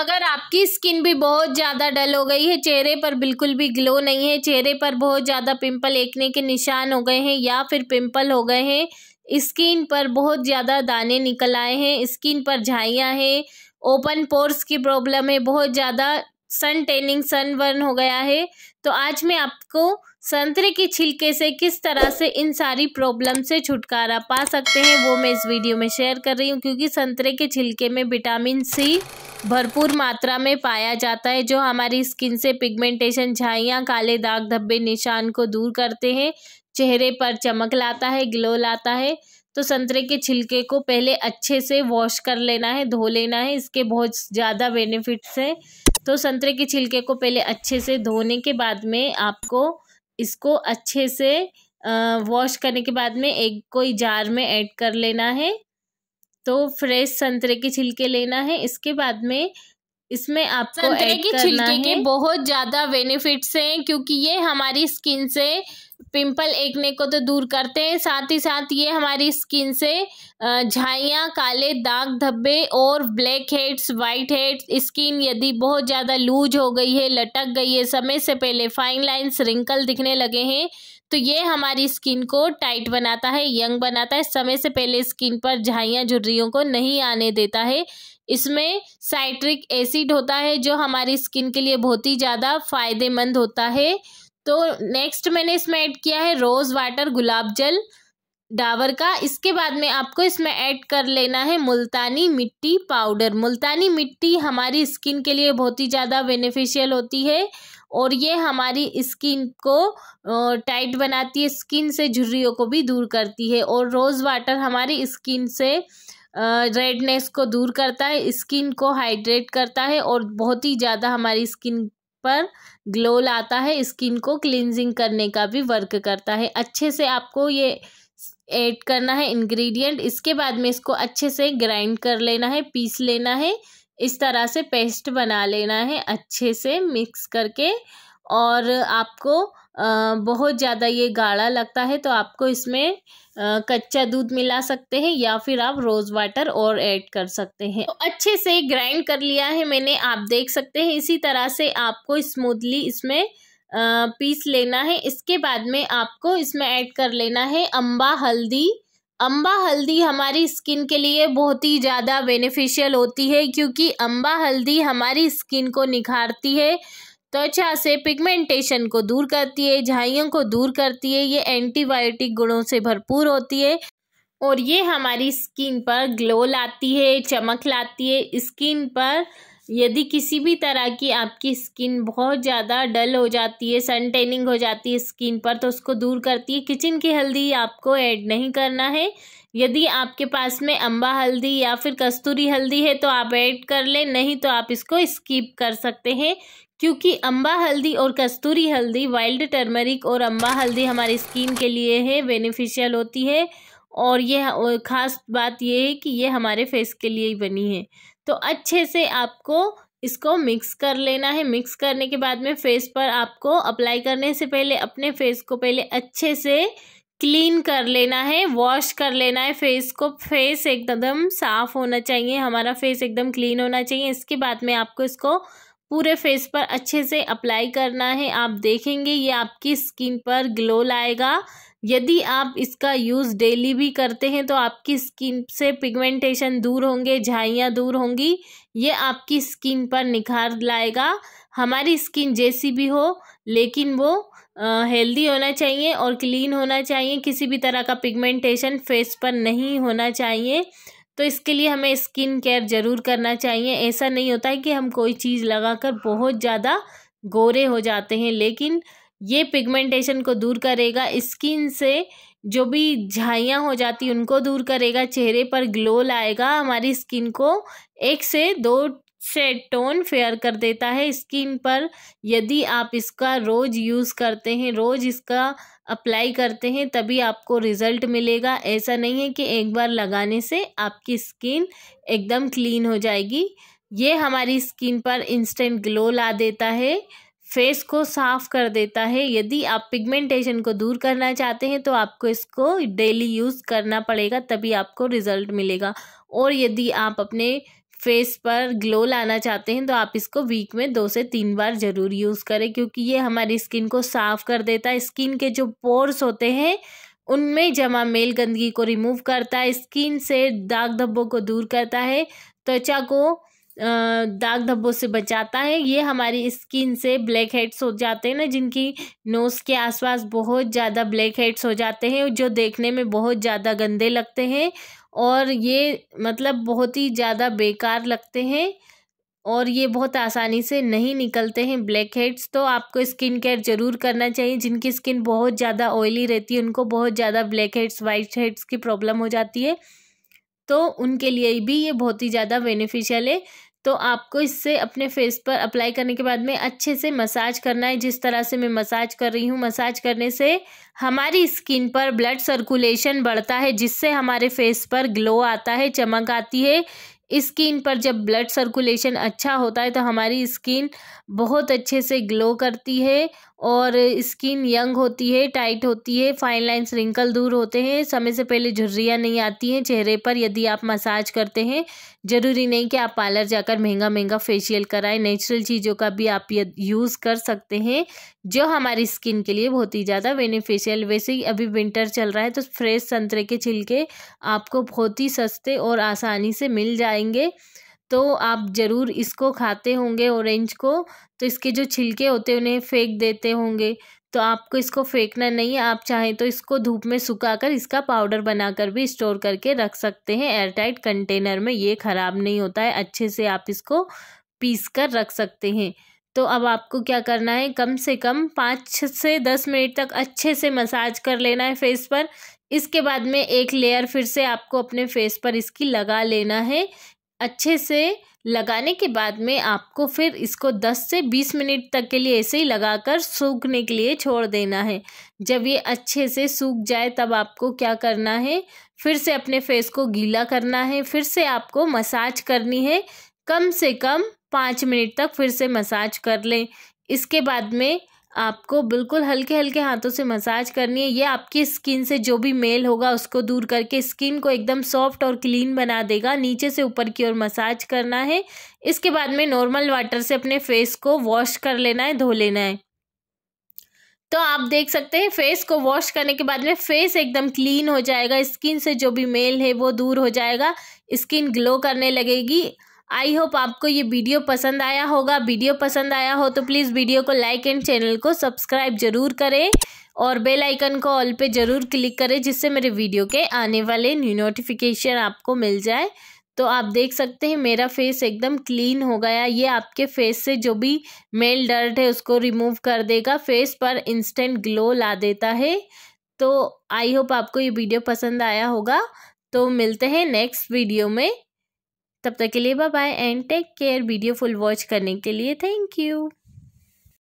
अगर आपकी स्किन भी बहुत ज़्यादा डल हो गई है चेहरे पर बिल्कुल भी ग्लो नहीं है चेहरे पर बहुत ज़्यादा पिंपल एकने के निशान हो गए हैं या फिर पिंपल हो गए हैं स्किन पर बहुत ज़्यादा दाने निकल आए हैं स्किन पर झाइयाँ हैं ओपन पोर्स की प्रॉब्लम है बहुत ज़्यादा सन टेनिंग सन बर्न हो गया है तो आज मैं आपको संतरे के छिलके से किस तरह से इन सारी प्रॉब्लम से छुटकारा पा सकते हैं वो मैं इस वीडियो में शेयर कर रही हूँ क्योंकि संतरे के छिलके में विटामिन सी भरपूर मात्रा में पाया जाता है जो हमारी स्किन से पिगमेंटेशन झाइयाँ काले दाग धब्बे निशान को दूर करते हैं चेहरे पर चमक लाता है ग्लो लाता है तो संतरे के छिलके को पहले अच्छे से वॉश कर लेना है धो लेना है इसके बहुत ज़्यादा बेनिफिट्स हैं तो संतरे के छिलके को पहले अच्छे से धोने के बाद में आपको इसको अच्छे से वॉश करने के बाद में एक कोई जार में ऐड कर लेना है तो फ्रेश संतरे के छिलके लेना है इसके बाद में इसमें आपको संतरे के छिलके के बहुत ज़्यादा बेनिफिट्स हैं क्योंकि ये हमारी स्किन से पिंपल एकने को तो दूर करते हैं साथ ही साथ ये हमारी स्किन से झाइयाँ काले दाग धब्बे और blackheads whiteheads skin यदि बहुत ज़्यादा लूज हो गई है लटक गई है समय से पहले फाइन लाइन्स रिंकल दिखने लगे हैं तो ये हमारी स्किन को टाइट बनाता है यंग बनाता है समय से पहले स्किन पर झाइयाँ झुर्रियों को नहीं आने देता है इसमें साइट्रिक एसिड होता है जो हमारी स्किन के लिए बहुत ही ज़्यादा फायदेमंद होता है तो नेक्स्ट मैंने इसमें ऐड किया है रोज़ वाटर गुलाब जल डाबर का इसके बाद में आपको इसमें ऐड कर लेना है मुल्तानी मिट्टी पाउडर मुल्तानी मिट्टी हमारी स्किन के लिए बहुत ही ज़्यादा बेनिफिशियल होती है और ये हमारी स्किन को टाइट बनाती है स्किन से झुर्रियों को भी दूर करती है और रोज़ वाटर हमारी स्किन से रेडनेस को दूर करता है स्किन को हाइड्रेट करता है और बहुत ही ज़्यादा हमारी स्किन पर ग्लो लाता है स्किन को क्लिनजिंग करने का भी वर्क करता है अच्छे से आपको ये ऐड करना है इंग्रेडिएंट इसके बाद में इसको अच्छे से ग्राइंड कर लेना है पीस लेना है इस तरह से पेस्ट बना लेना है अच्छे से मिक्स करके और आपको बहुत ज़्यादा ये गाढ़ा लगता है तो आपको इसमें कच्चा दूध मिला सकते हैं या फिर आप रोज़ वाटर और ऐड कर सकते हैं तो अच्छे से ग्राइंड कर लिया है मैंने आप देख सकते हैं इसी तरह से आपको स्मूथली इसमें पीस लेना है इसके बाद में आपको इसमें ऐड कर लेना है अम्बा हल्दी अम्बा हल्दी हमारी स्किन के लिए बहुत ही ज़्यादा बेनिफिशियल होती है क्योंकि अम्बा हल्दी हमारी स्किन को निखारती है त्वचा से पिगमेंटेशन को दूर करती है झाइयों को दूर करती है ये एंटीबायोटिक गुणों से भरपूर होती है और ये हमारी स्किन पर ग्लो लाती है चमक लाती है स्किन पर यदि किसी भी तरह की आपकी स्किन बहुत ज़्यादा डल हो जाती है सन टेनिंग हो जाती है स्किन पर तो उसको दूर करती है किचन की हल्दी आपको ऐड नहीं करना है यदि आपके पास में अम्बा हल्दी या फिर कस्तूरी हल्दी है तो आप ऐड कर लें नहीं तो आप इसको स्किप कर सकते हैं क्योंकि अम्बा हल्दी और कस्तूरी हल्दी वाइल्ड टर्मरिक और अम्बा हल्दी हमारी स्किन के लिए है बेनिफिशियल होती है और यह ख़ास बात यह है कि यह हमारे फेस के लिए ही बनी है तो अच्छे से आपको इसको मिक्स कर लेना है मिक्स करने के बाद में फेस पर आपको अप्लाई करने से पहले अपने फेस को पहले अच्छे से क्लीन कर लेना है वॉश कर लेना है फेस को फेस एकदम साफ़ होना चाहिए हमारा फेस एकदम क्लीन होना चाहिए इसके बाद में आपको इसको पूरे फेस पर अच्छे से अप्लाई करना है आप देखेंगे ये आपकी स्किन पर ग्लो लाएगा यदि आप इसका यूज़ डेली भी करते हैं तो आपकी स्किन से पिगमेंटेशन दूर होंगे झाइयाँ दूर होंगी ये आपकी स्किन पर निखार लाएगा हमारी स्किन जैसी भी हो लेकिन वो हेल्दी होना चाहिए और क्लीन होना चाहिए किसी भी तरह का पिगमेंटेशन फेस पर नहीं होना चाहिए तो इसके लिए हमें स्किन केयर ज़रूर करना चाहिए ऐसा नहीं होता है कि हम कोई चीज़ लगाकर बहुत ज़्यादा गोरे हो जाते हैं लेकिन ये पिगमेंटेशन को दूर करेगा स्किन से जो भी झाइयाँ हो जाती उनको दूर करेगा चेहरे पर ग्लो लाएगा हमारी स्किन को एक से दो से टोन फेयर कर देता है स्किन पर यदि आप इसका रोज़ यूज़ करते हैं रोज़ इसका अप्लाई करते हैं तभी आपको रिज़ल्ट मिलेगा ऐसा नहीं है कि एक बार लगाने से आपकी स्किन एकदम क्लीन हो जाएगी ये हमारी स्किन पर इंस्टेंट ग्लो ला देता है फेस को साफ कर देता है यदि आप पिगमेंटेशन को दूर करना चाहते हैं तो आपको इसको डेली यूज़ करना पड़ेगा तभी आपको रिज़ल्ट मिलेगा और यदि आप अपने फेस पर ग्लो लाना चाहते हैं तो आप इसको वीक में दो से तीन बार ज़रूर यूज़ करें क्योंकि ये हमारी स्किन को साफ़ कर देता है स्किन के जो पोर्स होते हैं उनमें जमा मेल गंदगी को रिमूव करता है स्किन से दाग धब्बों को दूर करता है त्वचा को दाग धब्बों से बचाता है ये हमारी स्किन से ब्लैक हेड्स हो जाते हैं ना जिनकी नोज़ के आसपास बहुत ज़्यादा ब्लैक हेड्स हो जाते हैं जो देखने में बहुत ज़्यादा गंदे लगते हैं और ये मतलब बहुत ही ज़्यादा बेकार लगते हैं और ये बहुत आसानी से नहीं निकलते हैं ब्लैक हेड्स तो आपको स्किन केयर ज़रूर करना चाहिए जिनकी स्किन बहुत ज़्यादा ऑयली रहती है उनको बहुत ज़्यादा ब्लैक हेड्स वाइट हेड्स की प्रॉब्लम हो जाती है तो उनके लिए भी ये बहुत ही ज़्यादा बेनिफिशियल है तो आपको इससे अपने फेस पर अप्लाई करने के बाद में अच्छे से मसाज करना है जिस तरह से मैं मसाज कर रही हूँ मसाज करने से हमारी स्किन पर ब्लड सर्कुलेशन बढ़ता है जिससे हमारे फेस पर ग्लो आता है चमक आती है स्किन पर जब ब्लड सर्कुलेशन अच्छा होता है तो हमारी स्किन बहुत अच्छे से ग्लो करती है और स्किन यंग होती है टाइट होती है फाइन लाइन्स रिंकल दूर होते हैं समय से पहले झुर्रियाँ नहीं आती हैं चेहरे पर यदि आप मसाज करते हैं ज़रूरी नहीं कि आप पार्लर जाकर महंगा महंगा फेशियल कराएं नेचुरल चीज़ों का भी आप यूज़ कर सकते हैं जो हमारी स्किन के लिए बहुत ही ज़्यादा बेनिफिशियल वैसे ही अभी विंटर चल रहा है तो फ्रेश संतरे के छिलके आपको बहुत ही सस्ते और आसानी से मिल जाएंगे तो आप ज़रूर इसको खाते होंगे ऑरेंज को तो इसके जो छिलके होते हैं उन्हें फेंक देते होंगे तो आपको इसको फेंकना नहीं है आप चाहें तो इसको धूप में सुखा कर इसका पाउडर बनाकर भी स्टोर करके रख सकते हैं एयरटाइट कंटेनर में ये ख़राब नहीं होता है अच्छे से आप इसको पीस कर रख सकते हैं तो अब आपको क्या करना है कम से कम पाँच से दस मिनट तक अच्छे से मसाज कर लेना है फेस पर इसके बाद में एक लेयर फिर से आपको अपने फेस पर इसकी लगा लेना है अच्छे से लगाने के बाद में आपको फिर इसको 10 से 20 मिनट तक के लिए ऐसे ही लगाकर सूखने के लिए छोड़ देना है जब ये अच्छे से सूख जाए तब आपको क्या करना है फिर से अपने फेस को गीला करना है फिर से आपको मसाज करनी है कम से कम पाँच मिनट तक फिर से मसाज कर लें इसके बाद में आपको बिल्कुल हल्के हल्के हाथों से मसाज करनी है ये आपकी स्किन से जो भी मेल होगा उसको दूर करके स्किन को एकदम सॉफ्ट और क्लीन बना देगा नीचे से ऊपर की ओर मसाज करना है इसके बाद में नॉर्मल वाटर से अपने फेस को वॉश कर लेना है धो लेना है तो आप देख सकते हैं फेस को वॉश करने के बाद में फेस एकदम क्लीन हो जाएगा स्किन से जो भी मेल है वो दूर हो जाएगा स्किन ग्लो करने लगेगी आई होप आपको ये वीडियो पसंद आया होगा वीडियो पसंद आया हो तो प्लीज़ वीडियो को लाइक एंड चैनल को सब्सक्राइब जरूर करें और बेल आइकन को ऑल पे ज़रूर क्लिक करें जिससे मेरे वीडियो के आने वाले न्यू नोटिफिकेशन आपको मिल जाए तो आप देख सकते हैं मेरा फेस एकदम क्लीन हो गया ये आपके फेस से जो भी मेल डर्ट है उसको रिमूव कर देगा फेस पर इंस्टेंट ग्लो ला देता है तो आई होप आपको ये वीडियो पसंद आया होगा तो मिलते हैं नेक्स्ट वीडियो में तब तक के लिए bye bye and take care video full watch करने के लिए थैंक यू